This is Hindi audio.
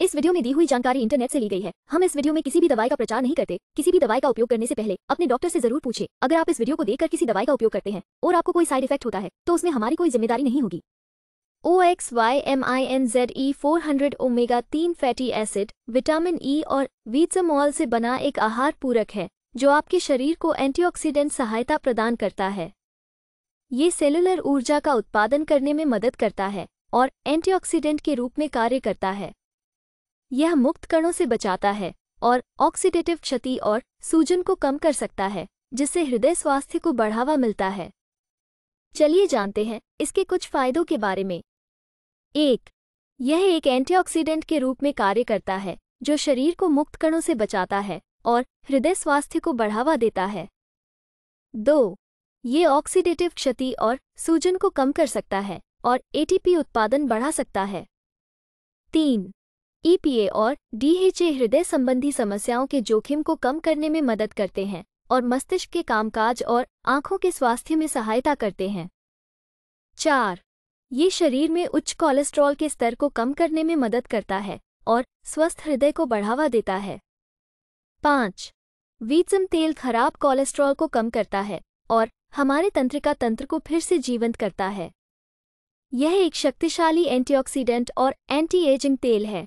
इस वीडियो में दी हुई जानकारी इंटरनेट से ली गई है हम इस वीडियो में किसी भी दवाई का प्रचार नहीं करते किसी भी दवाई का उपयोग करने से पहले अपने डॉक्टर से जरूर पूछे अगर आप इस वीडियो को देखकर किसी दवाई का उपयोग करते हैं और आपको कोई साइड इफेक्ट होता है तो उसमें हमारी कोई जिम्मेदारी नहीं होगी O X Y M I N Z E four hundred omega तीन फैटी एसिड विटामिन ई और वीटसमॉल से बना एक आहार पूरक है जो आपके शरीर को एंटीऑक्सीडेंट सहायता प्रदान करता है ये सेलुलर ऊर्जा का उत्पादन करने में मदद करता है और एंटीऑक्सीडेंट के रूप में कार्य करता है यह मुक्त कणों से बचाता है और ऑक्सीडेटिव क्षति और सूजन को कम कर सकता है जिससे हृदय स्वास्थ्य को बढ़ावा मिलता है चलिए जानते हैं इसके कुछ फायदों के बारे में एक यह एक एंटीऑक्सीडेंट के रूप में कार्य करता है जो शरीर को मुक्त कणों से बचाता है और हृदय स्वास्थ्य को बढ़ावा देता है दो ये ऑक्सीडेटिव क्षति और सूजन को कम कर सकता है और एटीपी उत्पादन बढ़ा सकता है तीन ईपीए e और डीएचए हृदय संबंधी समस्याओं के जोखिम को कम करने में मदद करते हैं और मस्तिष्क के कामकाज और आंखों के स्वास्थ्य में सहायता करते हैं चार ये शरीर में उच्च कोलेस्ट्रॉल के स्तर को कम करने में मदद करता है और स्वस्थ हृदय को बढ़ावा देता है पाँच वीजम तेल खराब कोलेस्ट्रॉल को कम करता है और हमारे तंत्रिका तंत्र को फिर से जीवंत करता है यह एक शक्तिशाली एंटीऑक्सीडेंट और एंटी एजिंग तेल है